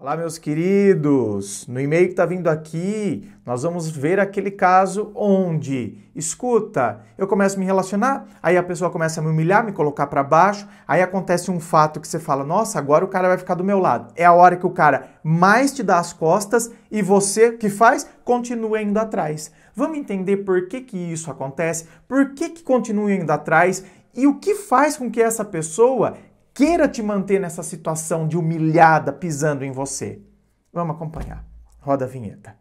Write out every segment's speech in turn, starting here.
Olá, meus queridos! No e-mail que está vindo aqui, nós vamos ver aquele caso onde, escuta, eu começo a me relacionar, aí a pessoa começa a me humilhar, me colocar para baixo, aí acontece um fato que você fala, nossa, agora o cara vai ficar do meu lado. É a hora que o cara mais te dá as costas e você, que faz? Continua indo atrás. Vamos entender por que, que isso acontece, por que, que continua indo atrás e o que faz com que essa pessoa queira te manter nessa situação de humilhada pisando em você. Vamos acompanhar. Roda a vinheta.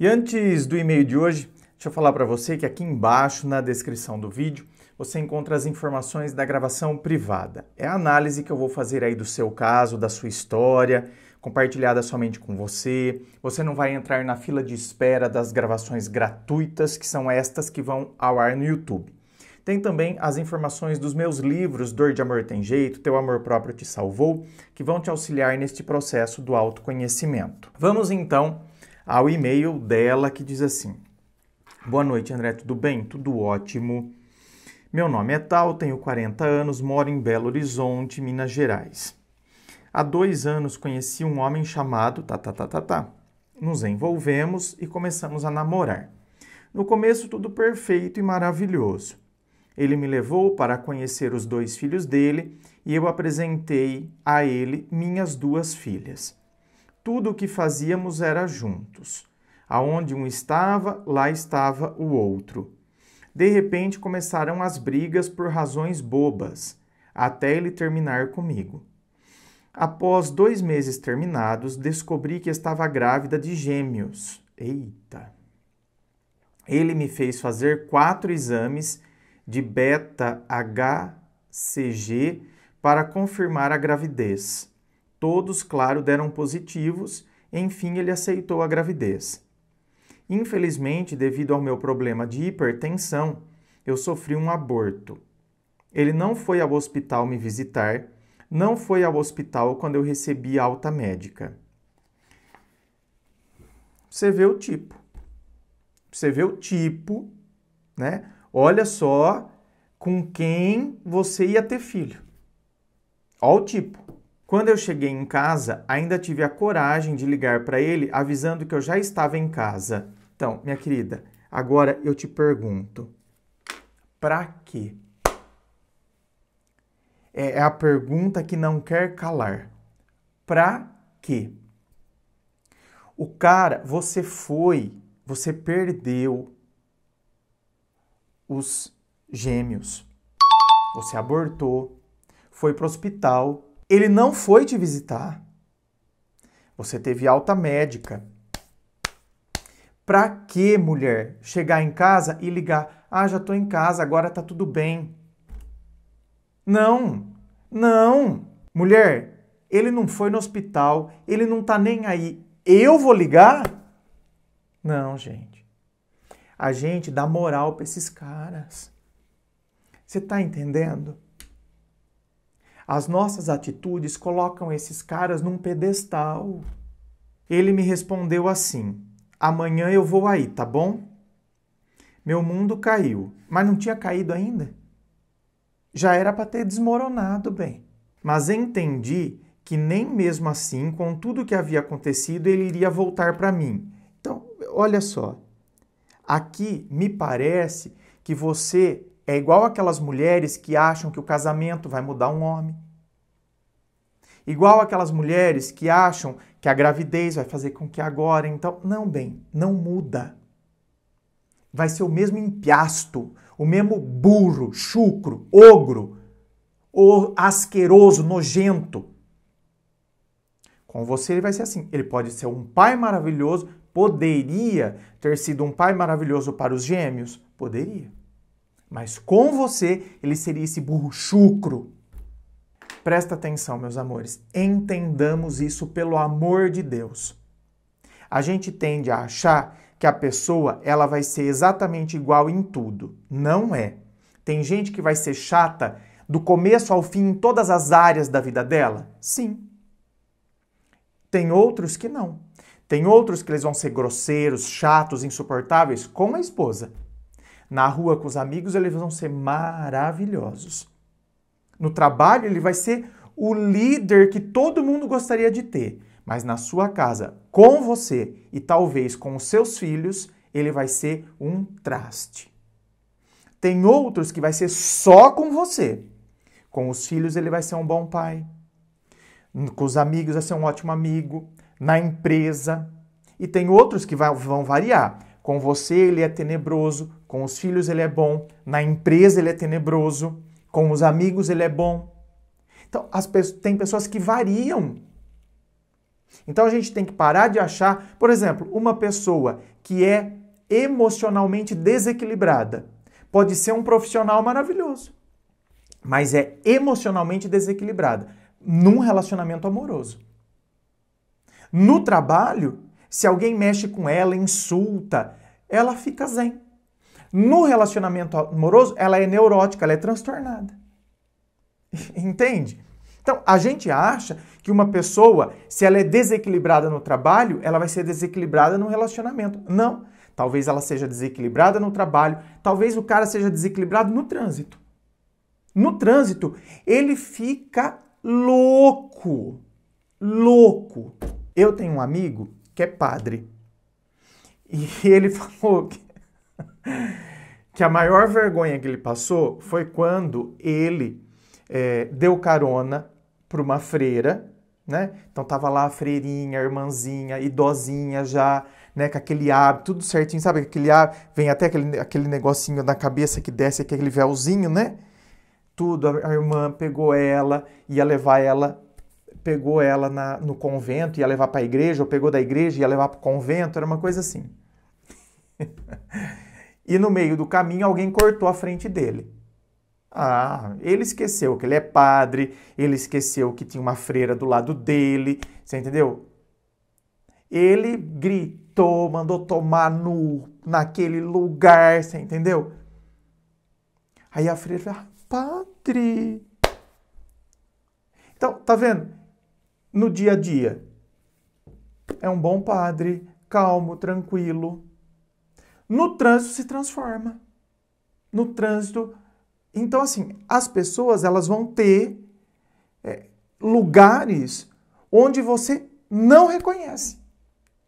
E antes do e-mail de hoje, deixa eu falar para você que aqui embaixo na descrição do vídeo você encontra as informações da gravação privada. É a análise que eu vou fazer aí do seu caso, da sua história compartilhada somente com você. Você não vai entrar na fila de espera das gravações gratuitas, que são estas que vão ao ar no YouTube. Tem também as informações dos meus livros Dor de Amor Tem Jeito, Teu Amor Próprio Te Salvou, que vão te auxiliar neste processo do autoconhecimento. Vamos então ao e-mail dela que diz assim: Boa noite, André, tudo bem? Tudo ótimo. Meu nome é Tal, tenho 40 anos, moro em Belo Horizonte, Minas Gerais. Há dois anos conheci um homem chamado tá, tá, tá, tá, tá. Nos envolvemos e começamos a namorar. No começo, tudo perfeito e maravilhoso. Ele me levou para conhecer os dois filhos dele e eu apresentei a ele minhas duas filhas. Tudo o que fazíamos era juntos. Aonde um estava, lá estava o outro. De repente começaram as brigas por razões bobas, até ele terminar comigo. Após dois meses terminados, descobri que estava grávida de gêmeos. Eita! Ele me fez fazer quatro exames de beta-HCG para confirmar a gravidez. Todos, claro, deram positivos. Enfim, ele aceitou a gravidez. Infelizmente, devido ao meu problema de hipertensão, eu sofri um aborto. Ele não foi ao hospital me visitar não foi ao hospital quando eu recebi alta médica. Você vê o tipo. Você vê o tipo, né? Olha só com quem você ia ter filho. Olha o tipo. Quando eu cheguei em casa, ainda tive a coragem de ligar para ele avisando que eu já estava em casa. Então, minha querida, agora eu te pergunto: para quê? É, é a pergunta que não quer calar. Pra quê? O cara, você foi, você perdeu os gêmeos. Você abortou, foi pro hospital, ele não foi te visitar. Você teve alta médica. Pra que, mulher, chegar em casa e ligar: "Ah, já tô em casa, agora tá tudo bem". Não. Não, mulher, ele não foi no hospital, ele não tá nem aí. Eu vou ligar? Não, gente. A gente dá moral para esses caras. Você tá entendendo? As nossas atitudes colocam esses caras num pedestal. Ele me respondeu assim: Amanhã eu vou aí, tá bom? Meu mundo caiu, mas não tinha caído ainda já era para ter desmoronado bem. Mas entendi que nem mesmo assim, com tudo que havia acontecido, ele iria voltar para mim. Então, olha só. Aqui me parece que você é igual aquelas mulheres que acham que o casamento vai mudar um homem. Igual aquelas mulheres que acham que a gravidez vai fazer com que agora, então, não bem, não muda. Vai ser o mesmo empiasto, o mesmo burro, chucro, ogro, o asqueroso, nojento. Com você ele vai ser assim. Ele pode ser um pai maravilhoso, poderia ter sido um pai maravilhoso para os gêmeos, poderia. Mas com você ele seria esse burro chucro. Presta atenção, meus amores, entendamos isso pelo amor de Deus. A gente tende a achar que a pessoa ela vai ser exatamente igual em tudo. Não é. Tem gente que vai ser chata do começo ao fim em todas as áreas da vida dela? Sim. Tem outros que não. Tem outros que eles vão ser grosseiros, chatos, insuportáveis com a esposa. Na rua com os amigos, eles vão ser maravilhosos. No trabalho, ele vai ser o líder que todo mundo gostaria de ter mas na sua casa, com você e talvez com os seus filhos, ele vai ser um traste. Tem outros que vai ser só com você. Com os filhos ele vai ser um bom pai. Com os amigos vai ser um ótimo amigo, na empresa. E tem outros que vai, vão variar. Com você ele é tenebroso, com os filhos ele é bom, na empresa ele é tenebroso, com os amigos ele é bom. Então, as, tem pessoas que variam então a gente tem que parar de achar, por exemplo, uma pessoa que é emocionalmente desequilibrada pode ser um profissional maravilhoso, mas é emocionalmente desequilibrada num relacionamento amoroso. No trabalho, se alguém mexe com ela, insulta, ela fica zen. No relacionamento amoroso, ela é neurótica, ela é transtornada. Entende? Então, a gente acha que uma pessoa, se ela é desequilibrada no trabalho, ela vai ser desequilibrada no relacionamento. Não. Talvez ela seja desequilibrada no trabalho, talvez o cara seja desequilibrado no trânsito. No trânsito, ele fica louco. Louco. Eu tenho um amigo que é padre. E ele falou que, que a maior vergonha que ele passou foi quando ele é, deu carona para uma freira, né? Então tava lá a freirinha, a irmãzinha, idosinha já, né, com aquele hábito, tudo certinho, sabe? Aquele hábito, vem até aquele, aquele negocinho na cabeça que desce, é aquele véuzinho, né? Tudo, a, a irmã pegou ela, ia levar ela, pegou ela na, no convento, ia levar para a igreja, ou pegou da igreja, ia levar para o convento, era uma coisa assim. e no meio do caminho alguém cortou a frente dele. Ah, ele esqueceu que ele é padre, ele esqueceu que tinha uma freira do lado dele, você entendeu? Ele gritou, mandou tomar no, naquele lugar, você entendeu? Aí a freira fala, ah, padre. Então, tá vendo? No dia a dia, é um bom padre, calmo, tranquilo. No trânsito se transforma. No trânsito então, assim, as pessoas elas vão ter é, lugares onde você não reconhece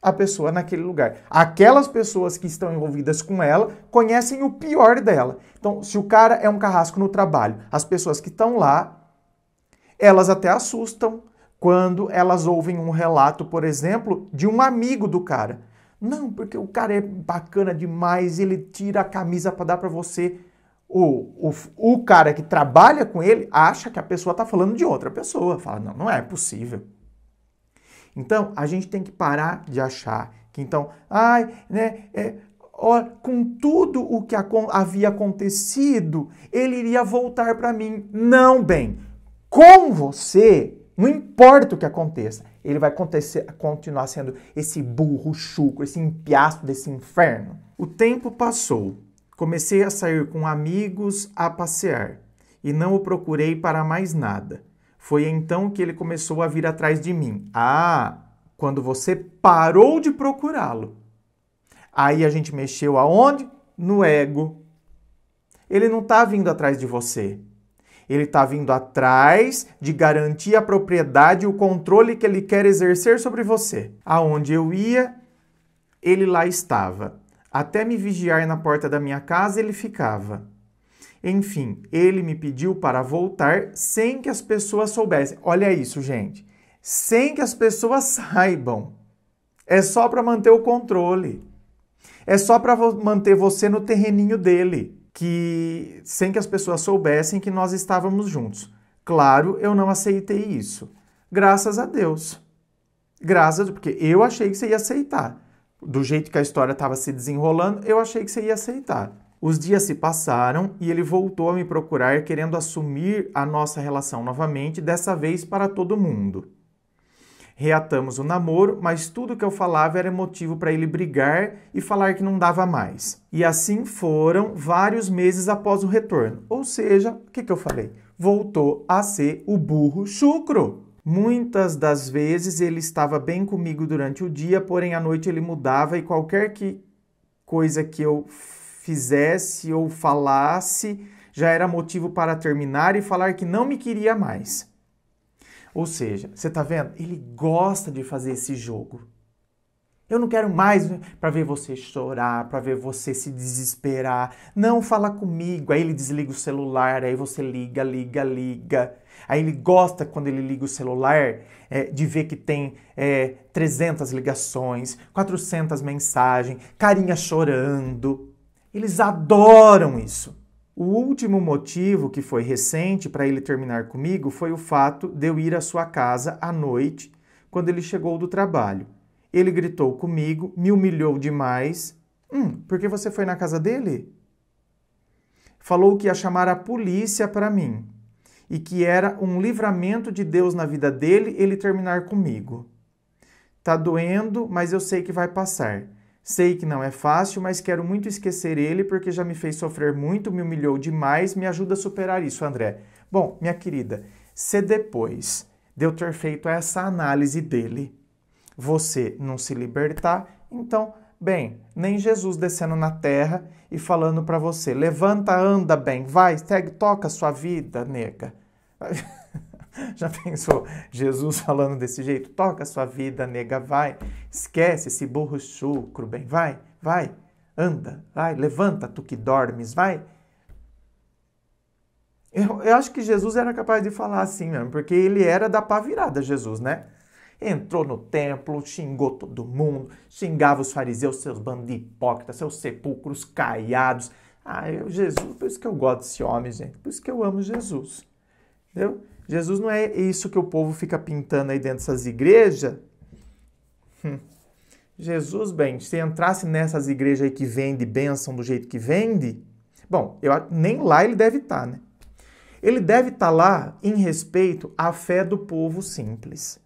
a pessoa naquele lugar. Aquelas pessoas que estão envolvidas com ela conhecem o pior dela. Então, se o cara é um carrasco no trabalho, as pessoas que estão lá, elas até assustam quando elas ouvem um relato, por exemplo, de um amigo do cara. Não, porque o cara é bacana demais, ele tira a camisa para dar para você o, o, o cara que trabalha com ele acha que a pessoa está falando de outra pessoa. Fala, não, não é possível. Então, a gente tem que parar de achar que, então, ai, né, é, ó, com tudo o que havia acontecido, ele iria voltar para mim. Não, bem, com você, não importa o que aconteça, ele vai continuar sendo esse burro chuco, esse empiaço desse inferno. O tempo passou. Comecei a sair com amigos, a passear, e não o procurei para mais nada. Foi então que ele começou a vir atrás de mim. Ah, quando você parou de procurá-lo. Aí a gente mexeu aonde? No ego. Ele não está vindo atrás de você. Ele está vindo atrás de garantir a propriedade e o controle que ele quer exercer sobre você. Aonde eu ia, ele lá estava. Até me vigiar na porta da minha casa ele ficava. Enfim, ele me pediu para voltar sem que as pessoas soubessem. Olha isso, gente. Sem que as pessoas saibam. É só para manter o controle. É só para manter você no terreninho dele, que sem que as pessoas soubessem que nós estávamos juntos. Claro, eu não aceitei isso. Graças a Deus. Graças, porque eu achei que você ia aceitar do jeito que a história estava se desenrolando, eu achei que você ia aceitar. Os dias se passaram e ele voltou a me procurar querendo assumir a nossa relação novamente, dessa vez para todo mundo. Reatamos o namoro, mas tudo que eu falava era motivo para ele brigar e falar que não dava mais. E assim foram vários meses após o retorno. Ou seja, o que, que eu falei? Voltou a ser o burro chucro. Muitas das vezes ele estava bem comigo durante o dia, porém à noite ele mudava e qualquer que coisa que eu fizesse ou falasse já era motivo para terminar e falar que não me queria mais. Ou seja, você está vendo? Ele gosta de fazer esse jogo. Eu não quero mais para ver você chorar, para ver você se desesperar. Não fala comigo. Aí ele desliga o celular, aí você liga, liga, liga. Aí ele gosta, quando ele liga o celular, é, de ver que tem é, 300 ligações, 400 mensagens, carinha chorando. Eles adoram isso. O último motivo que foi recente para ele terminar comigo foi o fato de eu ir à sua casa à noite, quando ele chegou do trabalho. Ele gritou comigo, me humilhou demais. Hum, por que você foi na casa dele? Falou que ia chamar a polícia para mim e que era um livramento de Deus na vida dele ele terminar comigo. Tá doendo, mas eu sei que vai passar. Sei que não é fácil, mas quero muito esquecer ele porque já me fez sofrer muito, me humilhou demais. Me ajuda a superar isso, André. Bom, minha querida, se depois de eu ter feito essa análise dele, você não se libertar, então, bem, nem Jesus descendo na terra e falando para você: levanta, anda bem, vai, segue, toca a sua vida, nega. Já pensou Jesus falando desse jeito? Toca a sua vida, nega, vai. Esquece esse burro chucro, bem, vai, vai. Anda, vai, levanta tu que dormes, vai. Eu, eu acho que Jesus era capaz de falar assim mesmo, porque ele era da pá virada, Jesus, né? entrou no templo, xingou todo mundo, xingava os fariseus, seus bandos de hipócritas, seus sepulcros caiados. Ah, eu, Jesus, por isso que eu gosto desse homem, gente, por isso que eu amo Jesus. Entendeu? Jesus não é isso que o povo fica pintando aí dentro dessas igrejas. Hum. Jesus, bem, se entrasse nessas igrejas aí que vende bênção do jeito que vende, bom, eu nem lá ele deve estar, tá, né? Ele deve estar tá lá em respeito à fé do povo simples.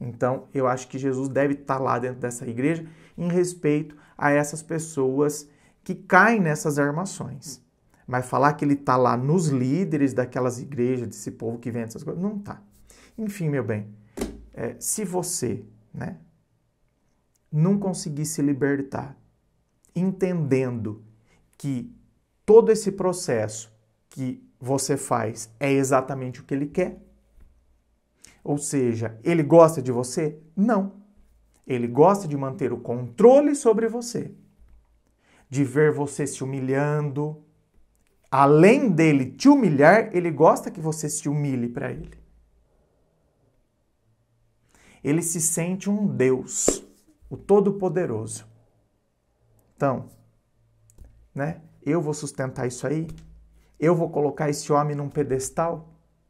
Então, eu acho que Jesus deve estar tá lá dentro dessa igreja em respeito a essas pessoas que caem nessas armações. Mas falar que ele está lá nos líderes daquelas igrejas, desse povo que vende essas coisas, não está. Enfim, meu bem, é, se você né, não conseguir se libertar, entendendo que todo esse processo que você faz é exatamente o que ele quer, ou seja, ele gosta de você? Não. Ele gosta de manter o controle sobre você, de ver você se humilhando. Além dele te humilhar, ele gosta que você se humilhe para ele. Ele se sente um Deus, o Todo-Poderoso. Então, né? Eu vou sustentar isso aí? Eu vou colocar esse homem num pedestal?